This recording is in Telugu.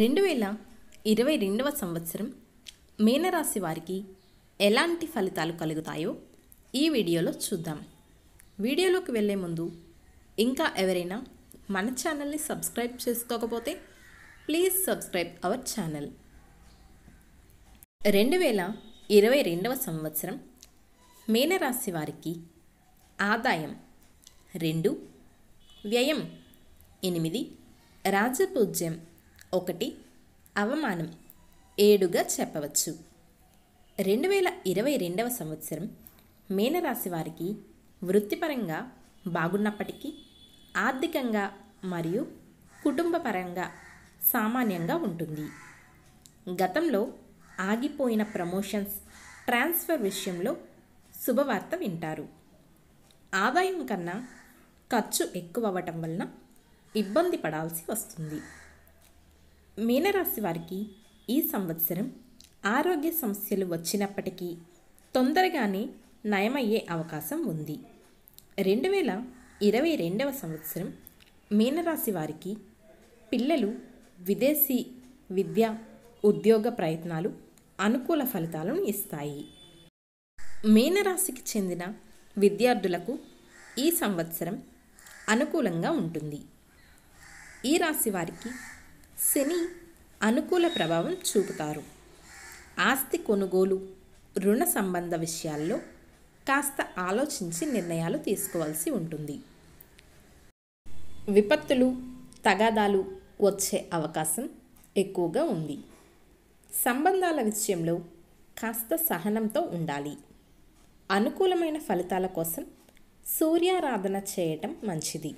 రెండు వేల ఇరవై రెండవ సంవత్సరం మీనరాశి వారికి ఎలాంటి ఫలితాలు కలుగుతాయో ఈ వీడియోలో చూద్దాం వీడియోలోకి వెళ్ళే ముందు ఇంకా ఎవరైనా మన ఛానల్ని సబ్స్క్రైబ్ చేసుకోకపోతే ప్లీజ్ సబ్స్క్రైబ్ అవర్ ఛానల్ రెండు వేల ఇరవై రెండవ సంవత్సరం మీనరాశి వారికి ఆదాయం రెండు వ్యయం ఎనిమిది రాజపూజ్యం ఒకటి అవమానం ఏడుగా చెప్పవచ్చు రెండు వేల ఇరవై రెండవ సంవత్సరం మీనరాశి వారికి వృత్తిపరంగా బాగున్నప్పటికీ ఆర్థికంగా మరియు కుటుంబపరంగా సామాన్యంగా ఉంటుంది గతంలో ఆగిపోయిన ప్రమోషన్స్ ట్రాన్స్ఫర్ విషయంలో శుభవార్త వింటారు ఆదాయం కన్నా ఖర్చు ఎక్కువ అవ్వటం వలన ఇబ్బంది పడాల్సి వస్తుంది మీనరాశి వారికి ఈ సంవత్సరం ఆరోగ్య సమస్యలు వచ్చినప్పటికీ తొందరగానే నయమయ్యే అవకాశం ఉంది రెండు వేల ఇరవై రెండవ సంవత్సరం మీనరాశి వారికి పిల్లలు విదేశీ విద్య ఉద్యోగ ప్రయత్నాలు అనుకూల ఫలితాలను ఇస్తాయి మీనరాశికి చెందిన విద్యార్థులకు ఈ సంవత్సరం అనుకూలంగా ఉంటుంది ఈ రాశి వారికి శని అనుకూల ప్రభావం చూపుతారు ఆస్తి కొనుగోలు రుణ సంబంధ విషయాల్లో కాస్త ఆలోచించి నిర్ణయాలు తీసుకోవాల్సి ఉంటుంది విపత్తులు తగాదాలు వచ్చే అవకాశం ఎక్కువగా ఉంది సంబంధాల విషయంలో కాస్త సహనంతో ఉండాలి అనుకూలమైన ఫలితాల కోసం సూర్యారాధన చేయటం మంచిది